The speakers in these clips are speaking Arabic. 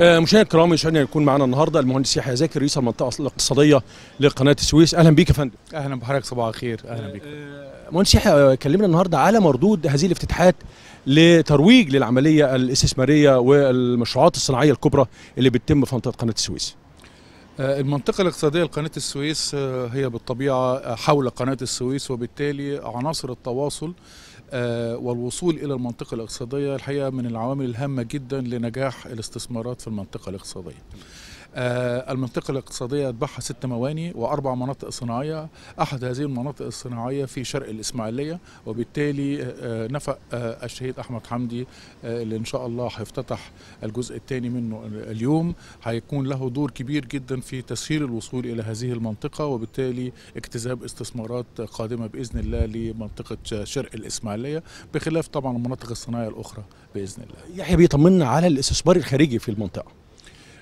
آه، مشاهدينا الكرام يسعدنا يكون معنا النهارده المهندس يحيى زاكر رئيس المنطقه الاقتصاديه لقناه السويس اهلا بيك يا فندم اهلا بحضرتك صباح الخير اهلا بيك آه، مهندس يحيى آه، كلمنا النهارده على مردود هذه الافتتاحات لترويج للعمليه الاستثماريه والمشروعات الصناعيه الكبرى اللي بتتم في منطقه قناه السويس المنطقة الاقتصادية لقناة السويس هي بالطبيعة حول قناة السويس وبالتالي عناصر التواصل آه، والوصول إلى المنطقة الاقتصادية الحقيقة من العوامل الهامة جدا لنجاح الاستثمارات في المنطقة الاقتصادية آه، المنطقة الاقتصادية تبعها ست مواني وأربع مناطق صناعية أحد هذه المناطق الصناعية في شرق الإسماعيلية وبالتالي آه، آه، نفق الشهيد أحمد حمدي اللي إن شاء الله هيفتتح الجزء الثاني منه اليوم هيكون له دور كبير جدا في تسهيل الوصول إلى هذه المنطقة وبالتالي اكتساب استثمارات قادمة بإذن الله لمنطقة شرق الإسماعيلية بخلاف طبعا المناطق الصناعية الأخرى بإذن الله يحيى بيطمنا على الاستثمار الخارجي في المنطقة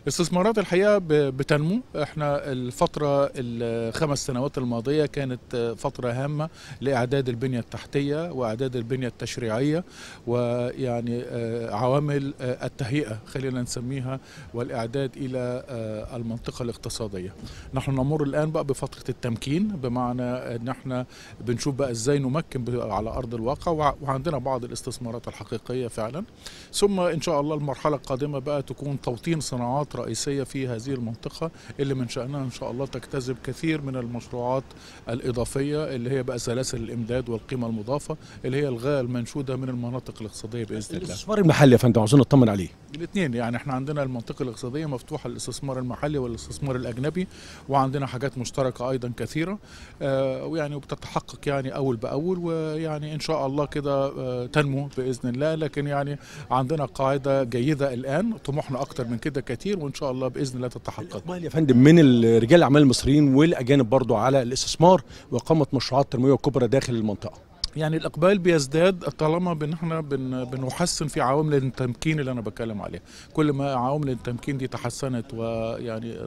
استثمارات الحقيقه بتنمو احنا الفتره الخمس سنوات الماضيه كانت فتره هامه لاعداد البنيه التحتيه واعداد البنيه التشريعيه ويعني آه، عوامل آه، التهيئه خلينا نسميها والاعداد الى آه، المنطقه الاقتصاديه نحن نمر الان بقى بفتره التمكين بمعنى ان احنا بنشوف بقى ازاي نمكن على ارض الواقع وعندنا بعض الاستثمارات الحقيقيه فعلا ثم ان شاء الله المرحله القادمه بقى تكون توطين صناعات رئيسية في هذه المنطقة اللي من شأنها إن شاء الله تجتذب كثير من المشروعات الإضافية اللي هي بقى سلاسل الإمداد والقيمة المضافة اللي هي الغاية المنشودة من المناطق الاقتصادية بإذن الله الاستثمار المحلي يا فندم عاوزين نطمن عليه الاثنين يعني احنا عندنا المنطقة الاقتصادية مفتوحة للاستثمار المحلي والاستثمار الأجنبي وعندنا حاجات مشتركة أيضا كثيرة آه، ويعني وبتتحقق يعني أول بأول ويعني إن شاء الله كده آه، تنمو بإذن الله لكن يعني عندنا قاعدة جيدة الآن طموحنا أكتر من كده كتير وان شاء الله باذن الله تتحقق. اقبال يا فندم من رجال الاعمال المصريين والاجانب برضو على الاستثمار واقامه مشروعات تنمويه كبرى داخل المنطقه. يعني الاقبال بيزداد طالما بن احنا بن بنحسن في عوامل التمكين اللي انا بتكلم عليها كل ما عوامل التمكين دي تحسنت ويعني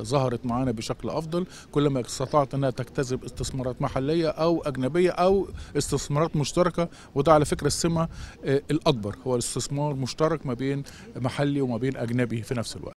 ظهرت معانا بشكل افضل كل ما استطعت انها تجتذب استثمارات محليه او اجنبيه او استثمارات مشتركه وده على فكره السمه آه، الاكبر هو الاستثمار مشترك ما بين محلي وما بين اجنبي في نفس الوقت